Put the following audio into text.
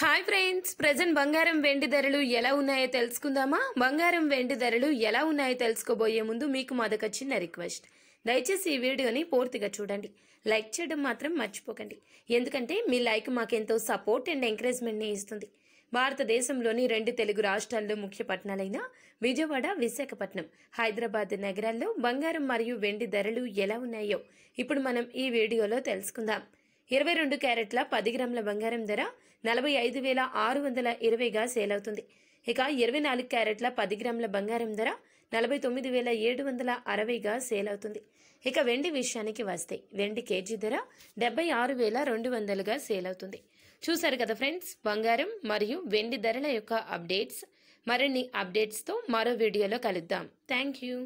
hi friends present బంగారం వెండి ధరలు ఎలా ఉన్నాయో తెలుసుకుందామా బంగారం వెండి ధరలు ఎలా ఉన్నాయో తెలుసుకోబోయే ముందు మీకు మొదక చిన్న రిక్వెస్ట్ దయచేసి ఈ వీడియోని పూర్తిగా చూడండి లైక్ చేయడం మాత్రం మర్చిపోకండి ఎందుకంటే మీ లైక్ మాకెంతో సపోర్ట్ అండ్ ఎంకరేజ్మెంట్ని ఇస్తుంది భారతదేశంలోని రెండు తెలుగు రాష్ట్రాల్లో ముఖ్య పట్టణాలైన విజయవాడ విశాఖపట్నం హైదరాబాద్ నగరాల్లో బంగారం మరియు వెండి ధరలు ఎలా ఉన్నాయో ఇప్పుడు మనం ఈ వీడియోలో తెలుసుకుందాం ఇరవై రెండు క్యారెట్ల పది గ్రాముల బంగారం ధర నలభై ఐదు వేల ఆరు వందల ఇరవైగా సేల్ అవుతుంది ఇక ఇరవై నాలుగు క్యారెట్ల పది గ్రాముల బంగారం ధర నలభై తొమ్మిది వేల ఏడు వందల అరవైగా సేల్ అవుతుంది ఇక వెండి విషయానికి వస్తే వెండి కేజీ ధర డెబ్బై ఆరు వేల రెండు వందలుగా సేల్ అవుతుంది చూశారు కదా ఫ్రెండ్స్ బంగారం మరియు వెండి ధరల యొక్క అప్డేట్స్ మరిన్ని అప్డేట్స్తో మరో వీడియోలో కలుద్దాం థ్యాంక్ యూ